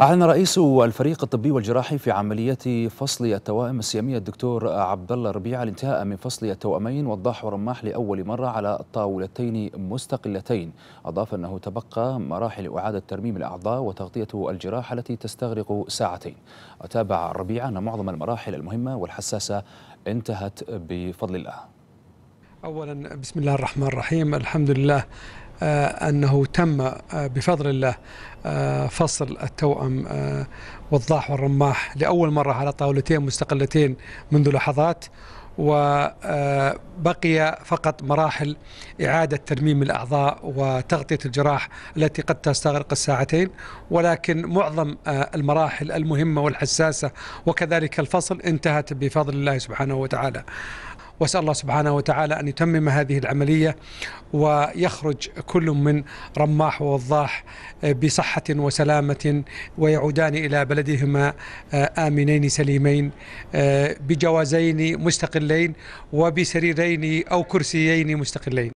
أعلن رئيس الفريق الطبي والجراحي في عملية فصل التوائم السيامية الدكتور عبد الله ربيع الانتهاء من فصل التوأمين وضاح ورماح لأول مرة على طاولتين مستقلتين أضاف أنه تبقى مراحل إعادة ترميم الأعضاء وتغطية الجراحة التي تستغرق ساعتين أتابع ربيع أن معظم المراحل المهمة والحساسة انتهت بفضل الله أولا بسم الله الرحمن الرحيم الحمد لله آه، أنه تم آه، بفضل الله آه، فصل التوأم والضاح والرماح لأول مرة على طاولتين مستقلتين منذ لحظات وبقي فقط مراحل إعادة ترميم الأعضاء وتغطية الجراح التي قد تستغرق الساعتين ولكن معظم المراحل المهمة والحساسة وكذلك الفصل انتهت بفضل الله سبحانه وتعالى واسال الله سبحانه وتعالى ان يتمم هذه العمليه ويخرج كل من رماح ووضاح آه، بصحه وسلامه ويعودان الى بلدهما آه، امنين سليمين آه، بجوازين مستقلين وبسريرين او كرسيين مستقلين